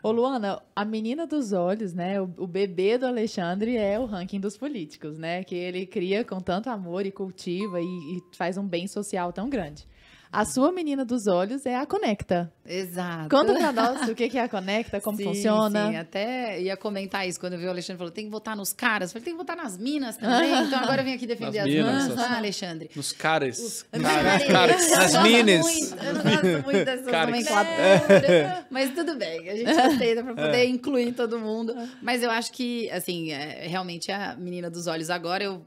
Ô, Luana, a menina dos olhos, né? O, o, bebê do Alexandre é o ranking dos políticos, né? Que ele cria com tanto amor e cultiva e, e faz um bem social tão grande. A sua menina dos olhos é a Conecta. Exato. Conta pra nós o que é a Conecta, como sim, funciona. Sim, até ia comentar isso quando eu vi o Alexandre falou: tem que votar nos caras. Eu falei, tem que votar nas minas também. então agora eu vim aqui defender nas as minas. Mãos. Ah, Alexandre. Nos caras. Os... Caras, caras. Nas minas. Eu não gosto muito dessas Mas tudo bem, a gente aceita pra poder é. incluir todo mundo. Mas eu acho que, assim, é, realmente a menina dos olhos agora eu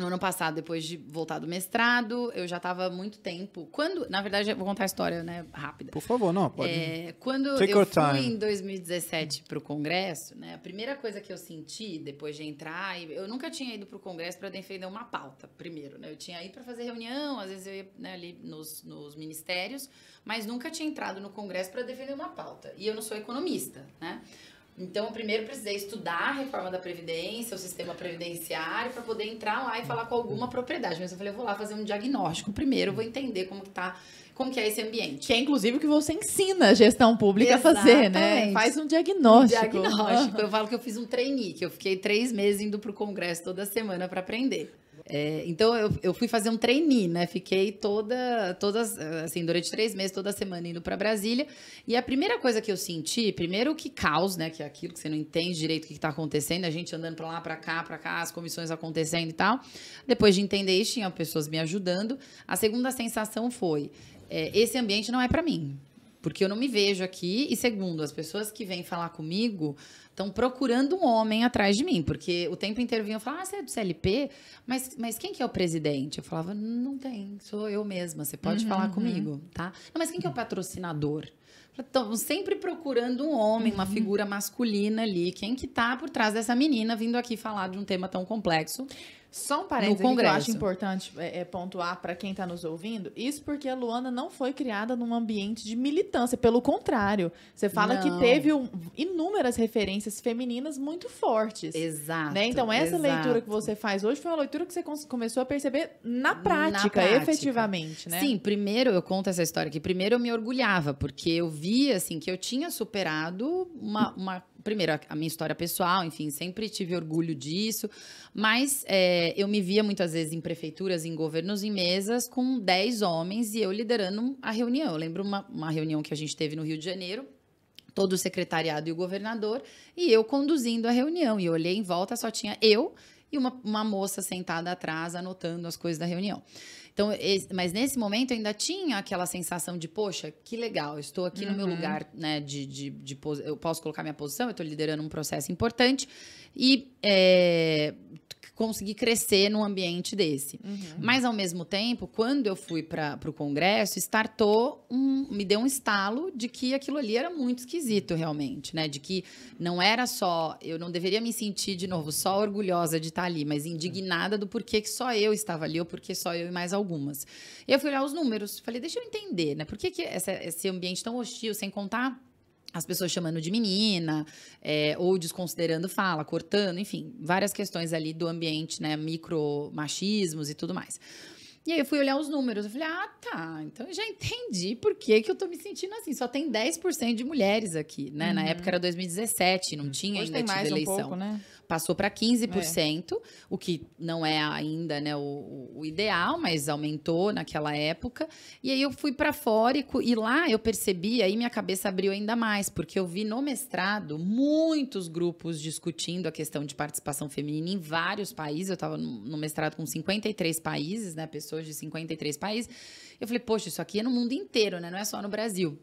no ano passado, depois de voltar do mestrado, eu já estava muito tempo. Quando, na verdade, eu vou contar a história, né, rápida. Por favor, não, pode. É, quando Take eu fui time. em 2017 para o congresso, né, a primeira coisa que eu senti depois de entrar, eu nunca tinha ido para o congresso para defender uma pauta, primeiro, né? Eu tinha ido para fazer reunião, às vezes eu ia né, ali nos, nos ministérios, mas nunca tinha entrado no congresso para defender uma pauta. E eu não sou economista, né? Então, eu primeiro precisei estudar a reforma da Previdência, o sistema previdenciário, para poder entrar lá e falar com alguma propriedade. Mas eu falei, eu vou lá fazer um diagnóstico primeiro, vou entender como que tá, como que é esse ambiente. Que é, inclusive, o que você ensina a gestão pública Exatamente. a fazer, né? Faz um diagnóstico. Um diagnóstico. Eu falo que eu fiz um trainee, que eu fiquei três meses indo para o congresso toda semana para aprender. É, então eu, eu fui fazer um trainee, né? Fiquei toda, todas, assim, durante três meses, toda semana indo para Brasília. E a primeira coisa que eu senti, primeiro que caos, né? Que é aquilo que você não entende direito o que, está acontecendo, a gente andando para lá, para cá, para cá, as comissões acontecendo e tal. Depois de entender isso, tinha pessoas me ajudando. A segunda sensação foi: é, esse ambiente não é para mim. Porque eu não me vejo aqui. E segundo, as pessoas que vêm falar comigo estão procurando um homem atrás de mim. Porque o tempo inteiro vinham falar, ah, você é do CLP? Mas, mas quem que é o presidente? Eu falava, não tem, sou eu mesma. Você pode uhum, falar uhum. comigo, tá? Não, mas quem que é o patrocinador? Estão sempre procurando um homem, uhum. uma figura masculina ali. Quem que tá por trás dessa menina vindo aqui falar de um tema tão complexo? Só um parênteses que eu acho importante é, é pontuar para quem está nos ouvindo. Isso porque a Luana não foi criada num ambiente de militância. Pelo contrário, você fala não. que teve um, inúmeras referências femininas muito fortes. Exato. Né? Então, essa exato. leitura que você faz hoje foi uma leitura que você começou a perceber na prática, na prática, efetivamente, né? Sim, primeiro, eu conto essa história aqui. primeiro eu me orgulhava, porque eu via, assim, que eu tinha superado uma, uma primeiro, a minha história pessoal, enfim, sempre tive orgulho disso, mas é, eu me via muitas vezes em prefeituras, em governos, em mesas com 10 homens e eu liderando a reunião. Eu lembro uma, uma reunião que a gente teve no Rio de Janeiro, todo o secretariado e o governador, e eu conduzindo a reunião. E eu olhei em volta, só tinha eu e uma, uma moça sentada atrás anotando as coisas da reunião. Então, esse, mas nesse momento eu ainda tinha aquela sensação de, poxa, que legal, estou aqui uhum. no meu uhum. lugar, né? De, de, de, eu posso colocar minha posição, eu estou liderando um processo importante e é, consegui crescer num ambiente desse. Uhum. Mas ao mesmo tempo, quando eu fui para o congresso, startou um, me deu um estalo de que aquilo ali era muito esquisito realmente, né? De que não era só eu não deveria me sentir de novo só orgulhosa de estar ali, mas indignada do porquê que só eu estava ali ou porque só eu e mais alguém algumas. E eu fui olhar os números, falei, deixa eu entender, né? Por que, que essa, esse ambiente tão hostil, sem contar as pessoas chamando de menina, é, ou desconsiderando fala, cortando, enfim, várias questões ali do ambiente, né? Micro machismos e tudo mais. E aí eu fui olhar os números, eu falei, ah, tá, então eu já entendi por que, que eu tô me sentindo assim. Só tem 10% de mulheres aqui, né? Uhum. Na época era 2017, não uhum. tinha Hoje ainda tem mais tido eleição. pouco, né? passou para 15%, é. o que não é ainda né, o, o, ideal, mas aumentou naquela época. E aí eu fui para Fórico e lá eu percebi, aí minha cabeça abriu ainda mais, porque eu vi no mestrado muitos grupos discutindo a questão de participação feminina em vários países. Eu estava no mestrado com 53 países, né, pessoas de 53 países. Eu falei, poxa, isso aqui é no mundo inteiro, né, não é só no Brasil.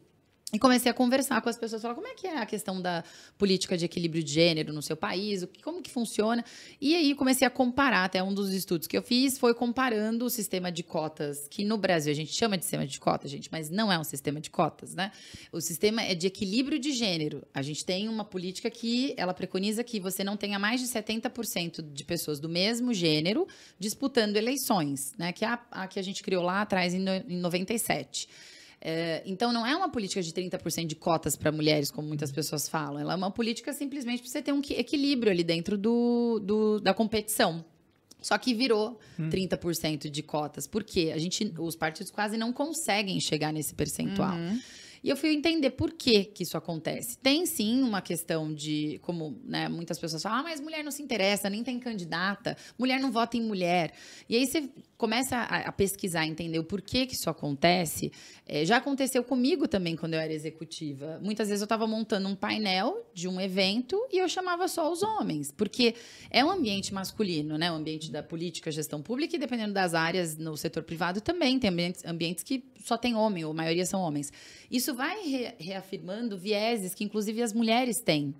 E comecei a conversar com as pessoas, falar como é que é a questão da política de equilíbrio de gênero no seu país, como que funciona. E aí comecei a comparar, até um dos estudos que eu fiz foi comparando o sistema de cotas, que no Brasil a gente chama de sistema de cotas, gente, mas não é um sistema de cotas, né? O sistema é de equilíbrio de gênero. A gente tem uma política que ela preconiza que você não tenha mais de 70% de pessoas do mesmo gênero disputando eleições, né? Que é a, a que a gente criou lá atrás em, no, em 97. É, então, não é uma política de 30% de cotas para mulheres, como muitas pessoas falam. Ela é uma política simplesmente para você ter um equilíbrio ali dentro do, do da competição. Só que virou 30% hum. de cotas. Por quê? A gente, os partidos quase não conseguem chegar nesse percentual. Uhum. E eu fui entender por que que isso acontece. Tem sim uma questão de, como né, muitas pessoas falam, ah, mas mulher não se interessa, nem tem candidata, mulher não vota em mulher. E aí você começa a, a pesquisar, entender o porquê que isso acontece. É, já aconteceu comigo também quando eu era executiva. Muitas vezes eu estava montando um painel de um evento e eu chamava só os homens, porque é um ambiente masculino, né? O ambiente da política, gestão pública e dependendo das áreas no setor privado também tem ambientes, ambientes que só tem homem, ou a maioria são homens. Isso vai reafirmando vieses que, inclusive, as mulheres têm.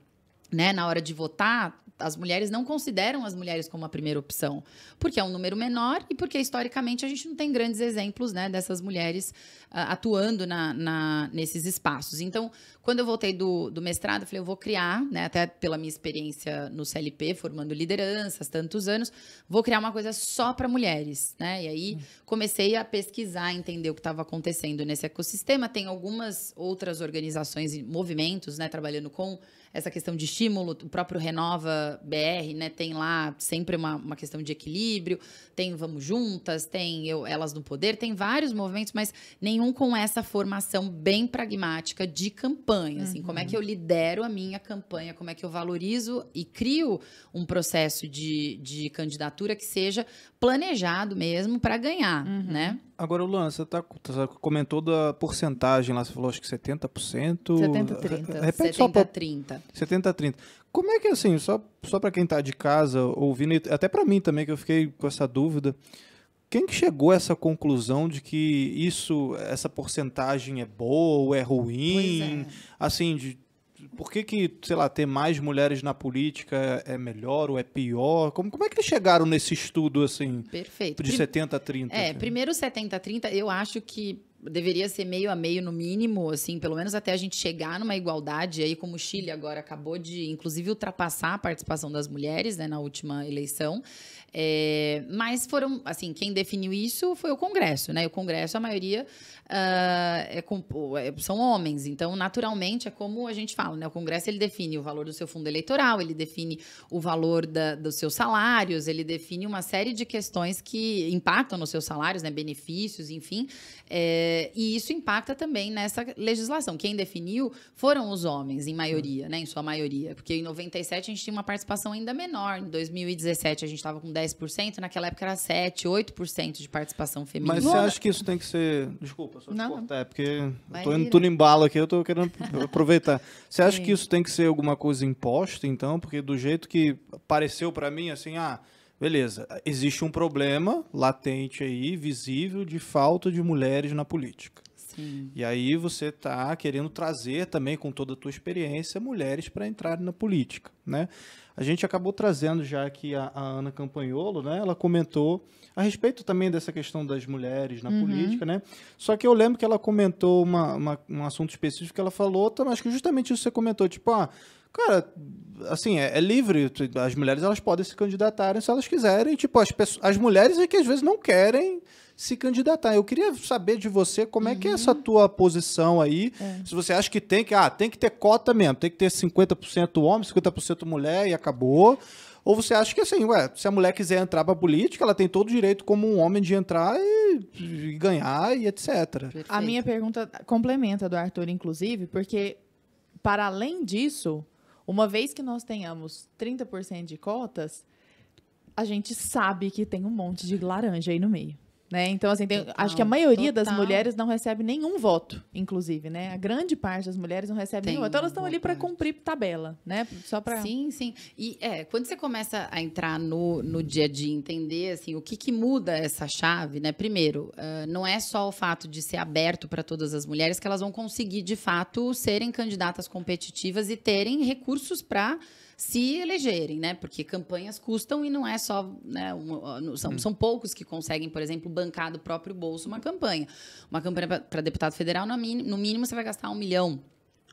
Né, na hora de votar, as mulheres não consideram as mulheres como a primeira opção, porque é um número menor e porque historicamente a gente não tem grandes exemplos né, dessas mulheres uh, atuando na, na, nesses espaços. Então, quando eu voltei do, do mestrado, eu falei, eu vou criar, né, até pela minha experiência no CLP, formando lideranças, tantos anos, vou criar uma coisa só para mulheres. Né? E aí comecei a pesquisar, entender o que estava acontecendo nesse ecossistema. Tem algumas outras organizações e movimentos né, trabalhando com essa questão de estímulo, o próprio Renova BR, né, tem lá sempre uma, uma questão de equilíbrio, tem Vamos Juntas, tem eu, Elas no Poder, tem vários movimentos, mas nenhum com essa formação bem pragmática de campanha, uhum. assim, como é que uhum. eu lidero a minha campanha, como é que eu valorizo e crio um processo de, de candidatura que seja planejado mesmo para ganhar, uhum. né? Agora, Luan você, tá, você comentou da porcentagem lá, você falou acho que 70%. 70-30. Repete 70, só. 70-30. 70-30. Como é que assim, só, só para quem está de casa ouvindo, até para mim também, que eu fiquei com essa dúvida, quem que chegou a essa conclusão de que isso, essa porcentagem é boa ou é ruim? É. Assim, de por que, que, sei lá, ter mais mulheres na política é melhor ou é pior? Como, como é que eles chegaram nesse estudo, assim, Perfeito. de Prim... 70 a 30? É, assim? primeiro 70 a 30, eu acho que deveria ser meio a meio no mínimo, assim, pelo menos até a gente chegar numa igualdade. Aí, como o Chile agora acabou de, inclusive, ultrapassar a participação das mulheres né, na última eleição. É, mas foram, assim, quem definiu isso foi o Congresso, né? O Congresso, a maioria uh, é com, é, são homens, então, naturalmente, é como a gente fala, né? O Congresso ele define o valor do seu fundo eleitoral, ele define o valor da, dos seus salários, ele define uma série de questões que impactam nos seus salários, né? Benefícios, enfim. É, é, e isso impacta também nessa legislação. Quem definiu foram os homens, em maioria, uhum. né? Em sua maioria. Porque em 97 a gente tinha uma participação ainda menor. Em 2017 a gente estava com 10%, naquela época era 7%, 8% de participação feminina. Mas você acha que isso tem que ser. Desculpa, só te Não. cortar, é porque eu tô indo tudo em bala aqui, eu tô querendo aproveitar. Você acha Sim. que isso tem que ser alguma coisa imposta, então? Porque do jeito que pareceu para mim, assim, ah. Beleza, existe um problema latente aí, visível, de falta de mulheres na política. Sim. E aí você está querendo trazer também, com toda a tua experiência, mulheres para entrar na política, né? A gente acabou trazendo já que a, a, Ana Campanholo, né? Ela comentou a respeito também dessa questão das mulheres na uhum. política, né? Só que eu lembro que ela comentou uma, uma, um assunto específico que ela falou, tá? mas que justamente isso você comentou, tipo, ah, cara, assim, é, é, livre. As mulheres elas podem se candidatar se elas quiserem. Tipo, as, pessoas, as mulheres é que às vezes não querem se candidatar. Eu queria saber de você como uhum. é que é essa uhum. tua posição aí. É. Se você acha que tem que, ah, tem que ter cota mesmo, tem que ter 50% homem, 50% mulher e acabou. Ou você acha que assim, ué, se a mulher quiser entrar pra política, ela tem todo o direito, como um homem, de entrar e, e ganhar e etc. Perfeito. A minha pergunta complementa do Arthur, inclusive, porque para além disso, uma vez que nós tenhamos 30% de cotas, a gente sabe que tem um monte de laranja aí no meio. Né? Então, assim, tem, total, acho que a maioria total. das mulheres não recebe nenhum voto, inclusive, né? A grande parte das mulheres não recebe tem nenhum voto. Então, elas estão ali para é. cumprir tabela, né? Só para. Sim, sim. E é, quando você começa a entrar no, no dia a dia, entender assim, o que, que muda essa chave, né? Primeiro, uh, não é só o fato de ser aberto para todas as mulheres que elas vão conseguir, de fato, serem candidatas competitivas e terem recursos para se elegerem, né? Porque campanhas custam e não é só, né? Um, são, hum. são poucos que conseguem, por exemplo, bancar do próprio bolso uma campanha. Uma campanha para deputado federal, no mínimo, no mínimo você vai gastar um milhão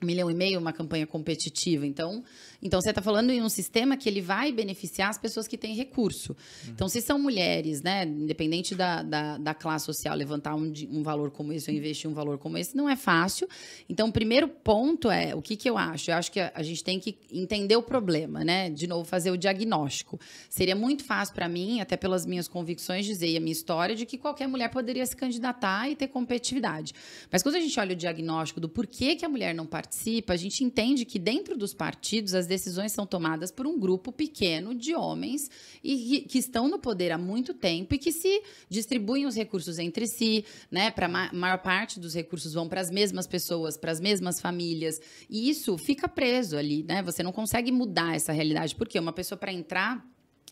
um milhão e meio uma campanha competitiva. Então, então você está falando em um sistema que ele vai beneficiar as pessoas que têm recurso. Uhum. Então, se são mulheres, né, independente da, da, da classe social, levantar um, um, valor como esse ou investir um valor como esse, não é fácil. Então, o primeiro ponto é o que, que eu acho? Eu acho que a, a gente tem que entender o problema, né? De novo, fazer o diagnóstico. Seria muito fácil para mim, até pelas minhas convicções, dizer e a minha história, de que qualquer mulher poderia se candidatar e ter competitividade. Mas quando a gente olha o diagnóstico do porquê que a mulher não participa, participa, a gente entende que dentro dos partidos as decisões são tomadas por um grupo pequeno de homens e que estão no poder há muito tempo e que se distribuem os recursos entre si, né? Para ma maior parte dos recursos vão para as mesmas pessoas, para as mesmas famílias e isso fica preso ali, né? Você não consegue mudar essa realidade porque uma pessoa para entrar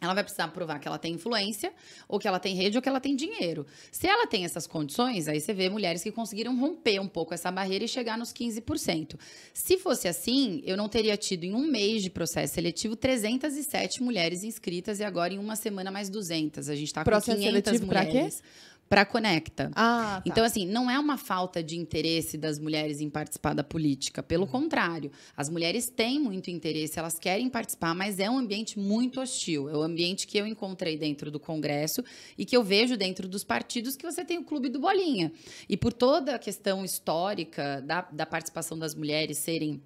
ela vai precisar provar que ela tem influência, ou que ela tem rede, ou que ela tem dinheiro. Se ela tem essas condições, aí você vê mulheres que conseguiram romper um pouco essa barreira e chegar nos 15%. Se fosse assim, eu não teria tido em um mês de processo seletivo 307 mulheres inscritas e agora em uma semana mais 200. A gente está com 500 mulheres. Processo seletivo para quê? para Conecta. Ah, tá. Então, assim, não é uma falta de interesse das mulheres em participar da política. Pelo uhum. contrário, as mulheres têm muito interesse, elas querem participar, mas é um ambiente muito hostil. É o um ambiente que eu encontrei dentro do Congresso e que eu vejo dentro dos partidos que você tem o clube do Bolinha. E por toda a questão histórica da, da participação das mulheres serem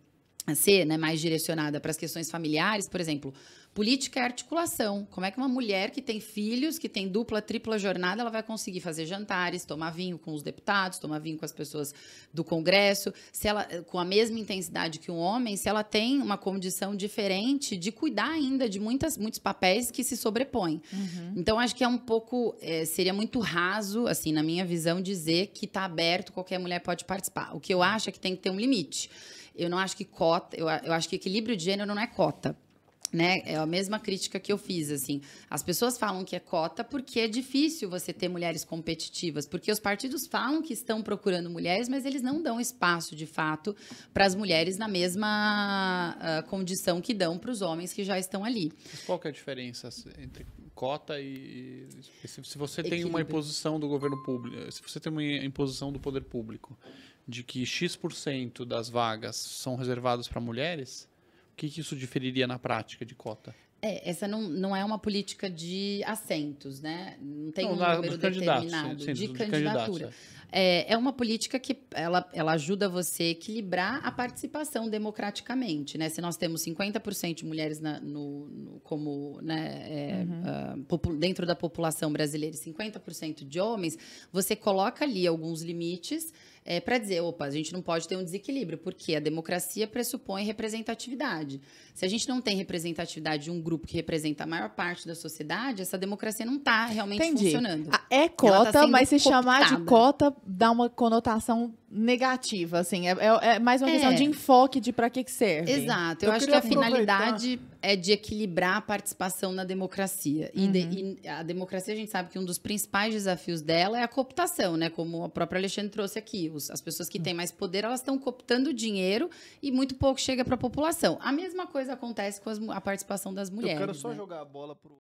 ser né, mais direcionada para as questões familiares, por exemplo, Política é articulação. Como é que uma mulher que tem filhos, que tem dupla, tripla jornada, ela vai conseguir fazer jantares, tomar vinho com os deputados, tomar vinho com as pessoas do Congresso, se ela com a mesma intensidade que um homem, se ela tem uma condição diferente de cuidar ainda de muitas, muitos papéis que se sobrepõem. Uhum. Então acho que é um pouco é, seria muito raso, assim, na minha visão, dizer que está aberto qualquer mulher pode participar. O que eu acho é que tem que ter um limite. Eu não acho que cota, eu, eu acho que equilíbrio de gênero não é cota. Né? É a mesma crítica que eu fiz, assim. As pessoas falam que é cota porque é difícil você ter mulheres competitivas, porque os partidos falam que estão procurando mulheres, mas eles não dão espaço, de fato, para as mulheres na mesma uh, condição que dão para os homens que já estão ali. Mas qual que é a diferença entre cota e... Se, você tem Equilíbrio. uma imposição do governo público, eh, se você tem uma imposição do poder público de que X% das vagas são reservadas para mulheres que, que isso diferiria na prática de cota? É, essa não, não é uma política de assentos, né? Não tem não, um número determinado sim, sim, de, candidatura. É. é. É, uma política que ela, ela ajuda você a equilibrar a participação democraticamente, né? Se nós temos 50% de mulheres na, no, no, como né, é, uhum. uh, dentro da população brasileira e 50% de homens, você coloca ali alguns limites é, para dizer, opa, a gente não pode ter um desequilíbrio, porque a democracia pressupõe representatividade. Se a gente não tem representatividade de um grupo que representa a maior parte da sociedade, essa democracia não está realmente Entendi. funcionando. Ah, é tá cota, tá mas se cooptada. chamar de cota dá uma conotação negativa, assim, é, é, é mais uma questão é. de enfoque de para que, que serve. Exato, eu, eu acho que a aproveitar. finalidade é de equilibrar a participação na democracia. E, uhum. de, e, a democracia, a gente sabe que um dos principais desafios dela é a cooptação, né? Como a própria Alexandre trouxe aqui. Os, as pessoas que têm mais poder, elas estão cooptando dinheiro e muito pouco chega para a população. A mesma coisa acontece com as, a participação das mulheres. Eu quero só né? jogar a bola pro